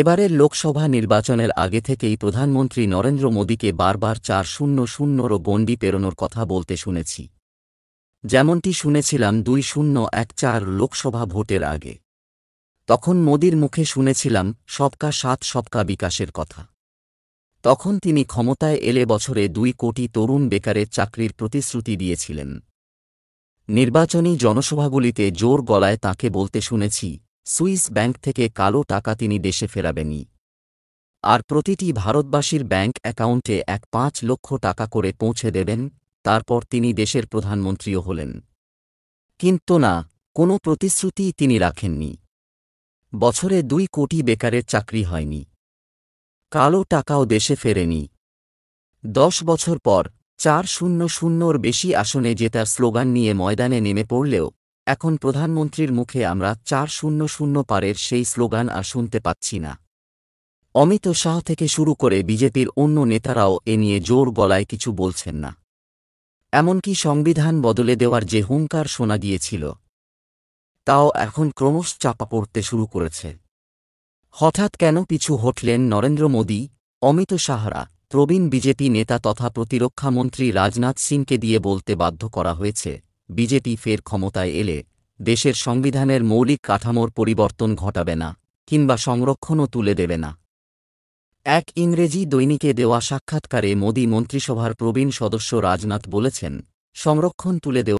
এবারের লোকসভা নির্বাচনের আগে থেকেই প্রধানমন্ত্রী নরেন্দ্র মোদীকে বারবার চার শূন্য শূন্যর গণ্ডি পেরোনোর কথা বলতে শুনেছি যেমনটি শুনেছিলাম দুই শূন্য এক চার লোকসভা ভোটের আগে তখন মোদীর মুখে শুনেছিলাম সবকা সাত সবকা বিকাশের কথা তখন তিনি ক্ষমতায় এলে বছরে দুই কোটি তরুণ বেকারের চাকরির প্রতিশ্রুতি দিয়েছিলেন নির্বাচনী জনসভাগুলিতে জোর গলায় তাকে বলতে শুনেছি সুইস ব্যাংক থেকে কালো টাকা তিনি দেশে ফেরাবেনই আর প্রতিটি ভারতবাসীর ব্যাংক অ্যাকাউন্টে এক পাঁচ লক্ষ টাকা করে পৌঁছে দেবেন তারপর তিনি দেশের প্রধানমন্ত্রীও হলেন কিন্তু না কোনো প্রতিশ্রুতি তিনি রাখেননি বছরে দুই কোটি বেকারের চাকরি হয়নি কালো টাকাও দেশে ফেরেনি দশ বছর পর চার শূন্য শূন্যর বেশি আসনে জেতার স্লোগান নিয়ে ময়দানে নেমে পড়লেও এখন প্রধানমন্ত্রীর মুখে আমরা চার শূন্য শূন্য পারের সেই স্লোগান আর শুনতে পাচ্ছি না অমিত শাহ থেকে শুরু করে বিজেপির অন্য নেতারাও এ নিয়ে জোর গলায় কিছু বলছেন না এমনকি সংবিধান বদলে দেওয়ার যে হুঙ্কার শোনা গিয়েছিল তাও এখন ক্রমশ চাপা পড়তে শুরু করেছে হঠাৎ কেন পিছু হটলেন নরেন্দ্র মোদী অমিত শাহরা প্রবীণ বিজেপি নেতা তথা প্রতিরক্ষামন্ত্রী রাজনাথ সিংকে দিয়ে বলতে বাধ্য করা হয়েছে বিজেপি ফের ক্ষমতায় এলে দেশের সংবিধানের মৌলিক কাঠামোর পরিবর্তন ঘটাবে না কিংবা সংরক্ষণও তুলে দেবে না এক ইংরেজি দৈনিকে দেওয়া সাক্ষাৎকারে মোদী মন্ত্রিসভার প্রবীণ সদস্য রাজনাথ বলেছেন সংরক্ষণ তুলে দেওয়া